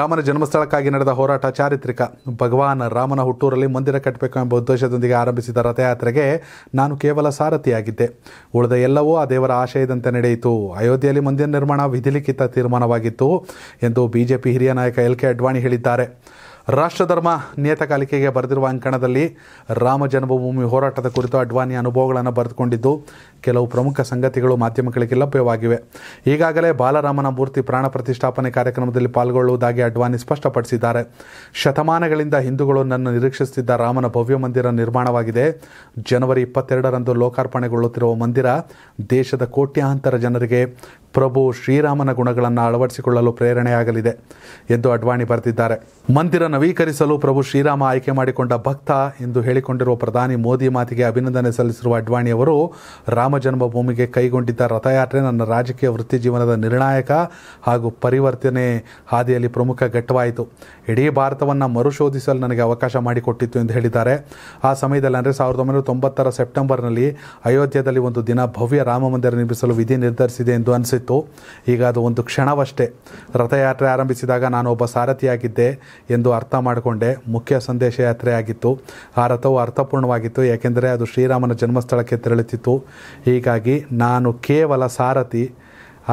ರಾಮನ ಜನ್ಮಸ್ಥಳಕ್ಕಾಗಿ ನಡೆದ ಹೋರಾಟ ಚಾರಿತ್ರಿಕ ಭಗವಾನ್ ರಾಮನ ಹುಟ್ಟೂರಲ್ಲಿ ಮಂದಿರ ಕಟ್ಟಬೇಕು ಎಂಬ ಉದ್ದೇಶದೊಂದಿಗೆ ಆರಂಭಿಸಿದ ರಥಯಾತ್ರೆಗೆ ನಾನು ಕೇವಲ ಸಾರಥಿಯಾಗಿದ್ದೆ ಉಳಿದ ಎಲ್ಲವೂ ಆ ದೇವರ ಆಶಯದಂತೆ ನಡೆಯಿತು ಅಯೋಧ್ಯೆಯಲ್ಲಿ ಮಂದಿರ ನಿರ್ಮಾಣ ವಿಧಿಲಿಖಿತ ತೀರ್ಮಾನವಾಗಿತ್ತು ಎಂದು ಬಿಜೆಪಿ ಹಿರಿಯ ನಾಯಕ ಎಲ್ ಕೆ ಅಡ್ವಾಣಿ ಹೇಳಿದ್ದಾರೆ ರಾಷ್ಟ್ರಧರ್ಮ ನಿಯತಕಾಲಿಕೆಗೆ ಬರೆದಿರುವ ಅಂಕಣದಲ್ಲಿ ರಾಮ ಜನ್ಮಭೂಮಿ ಹೋರಾಟದ ಕುರಿತು ಅಡ್ವಾಣಿ ಅನುಭವಗಳನ್ನು ಬರೆದುಕೊಂಡಿದ್ದು ಕೆಲವು ಪ್ರಮುಖ ಸಂಗತಿಗಳು ಮಾಧ್ಯಮಗಳಿಗೆ ಲಭ್ಯವಾಗಿವೆ ಈಗಾಗಲೇ ಬಾಲರಾಮನ ಮೂರ್ತಿ ಪ್ರಾಣ ಪ್ರತಿಷ್ಠಾಪನೆ ಕಾರ್ಯಕ್ರಮದಲ್ಲಿ ಪಾಲ್ಗೊಳ್ಳುವುದಾಗಿ ಅಡ್ವಾಣಿ ಸ್ಪಷ್ಟಪಡಿಸಿದ್ದಾರೆ ಶತಮಾನಗಳಿಂದ ಹಿಂದೂಗಳು ನನ್ನ ನಿರೀಕ್ಷಿಸುತ್ತಿದ್ದ ರಾಮನ ಭವ್ಯ ಮಂದಿರ ನಿರ್ಮಾಣವಾಗಿದೆ ಜನವರಿ ಇಪ್ಪತ್ತೆರಡರಂದು ಲೋಕಾರ್ಪಣೆಗೊಳ್ಳುತ್ತಿರುವ ಮಂದಿರ ದೇಶದ ಕೋಟ್ಯಾಂತರ ಜನರಿಗೆ ಪ್ರಭು ಶ್ರೀರಾಮನ ಗುಣಗಳನ್ನು ಅಳವಡಿಸಿಕೊಳ್ಳಲು ಪ್ರೇರಣೆಯಾಗಲಿದೆ ಎಂದು ಅಡ್ವಾಣಿ ಬರೆದಿದ್ದಾರೆ ಮಂದಿರ ನವೀಕರಿಸಲು ಪ್ರಭು ಶ್ರೀರಾಮ ಆಯ್ಕೆ ಮಾಡಿಕೊಂಡ ಭಕ್ತ ಎಂದು ಹೇಳಿಕೊಂಡಿರುವ ಪ್ರಧಾನಿ ಮೋದಿ ಮಾತಿಗೆ ಅಭಿನಂದನೆ ಸಲ್ಲಿಸಿರುವ ಅವರು ರಾಮ ಜನ್ಮಭೂಮಿಗೆ ಕೈಗೊಂಡಿದ್ದ ರಥಯಾತ್ರೆ ನನ್ನ ರಾಜಕೀಯ ವೃತ್ತಿ ಜೀವನದ ನಿರ್ಣಾಯಕ ಹಾಗೂ ಪರಿವರ್ತನೆ ಹಾದಿಯಲ್ಲಿ ಪ್ರಮುಖ ಘಟ್ಟವಾಯಿತು ಇಡೀ ಭಾರತವನ್ನು ಮರುಶೋಧಿಸಲು ನನಗೆ ಅವಕಾಶ ಮಾಡಿಕೊಟ್ಟಿತ್ತು ಎಂದು ಹೇಳಿದ್ದಾರೆ ಆ ಸಮಯದಲ್ಲಿ ಅಂದರೆ ಸಾವಿರದ ಒಂಬೈನೂರ ತೊಂಬತ್ತರ ಸೆಪ್ಟೆಂಬರ್ನಲ್ಲಿ ಅಯೋಧ್ಯೆಯಲ್ಲಿ ಒಂದು ದಿನ ಭವ್ಯ ರಾಮ ಮಂದಿರ ನಿರ್ಮಿಸಲು ವಿಧಿ ನಿರ್ಧರಿಸಿದೆ ಎಂದು ಅನಿಸಿತ್ತು ಈಗ ಅದು ಒಂದು ಕ್ಷಣವಷ್ಟೇ ರಥಯಾತ್ರೆ ಆರಂಭಿಸಿದಾಗ ನಾನು ಒಬ್ಬ ಸಾರಥಿಯಾಗಿದ್ದೆ ಎಂದು ಅರ್ಥ ಅರ್ಥ ಮಾಡಿಕೊಂಡೆ ಮುಖ್ಯ ಸಂದೇಶ ಯಾತ್ರೆ ಆಗಿತ್ತು ಆ ರಥವು ಅರ್ಥಪೂರ್ಣವಾಗಿತ್ತು ಏಕೆಂದರೆ ಅದು ಶ್ರೀರಾಮನ ಜನ್ಮಸ್ಥಳಕ್ಕೆ ತೆರಳುತ್ತಿತ್ತು ಹೀಗಾಗಿ ನಾನು ಕೇವಲ ಸಾರಥಿ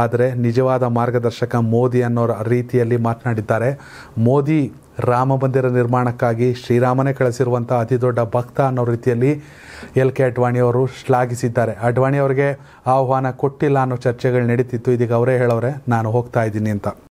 ಆದರೆ ನಿಜವಾದ ಮಾರ್ಗದರ್ಶಕ ಮೋದಿ ಅನ್ನೋ ರೀತಿಯಲ್ಲಿ ಮಾತನಾಡಿದ್ದಾರೆ ಮೋದಿ ರಾಮ ಮಂದಿರ ನಿರ್ಮಾಣಕ್ಕಾಗಿ ಶ್ರೀರಾಮನೇ ಕಳಿಸಿರುವಂಥ ಅತಿ ದೊಡ್ಡ ಭಕ್ತ ಅನ್ನೋ ರೀತಿಯಲ್ಲಿ ಎಲ್ ಕೆ ಅಡ್ವಾಣಿಯವರು ಶ್ಲಾಘಿಸಿದ್ದಾರೆ ಅಡ್ವಾಣಿಯವರಿಗೆ ಆಹ್ವಾನ ಕೊಟ್ಟಿಲ್ಲ ಅನ್ನೋ ಚರ್ಚೆಗಳು ನಡೀತಿತ್ತು ಇದೀಗ ಅವರೇ ಹೇಳೋರೆ ನಾನು ಹೋಗ್ತಾ ಇದ್ದೀನಿ ಅಂತ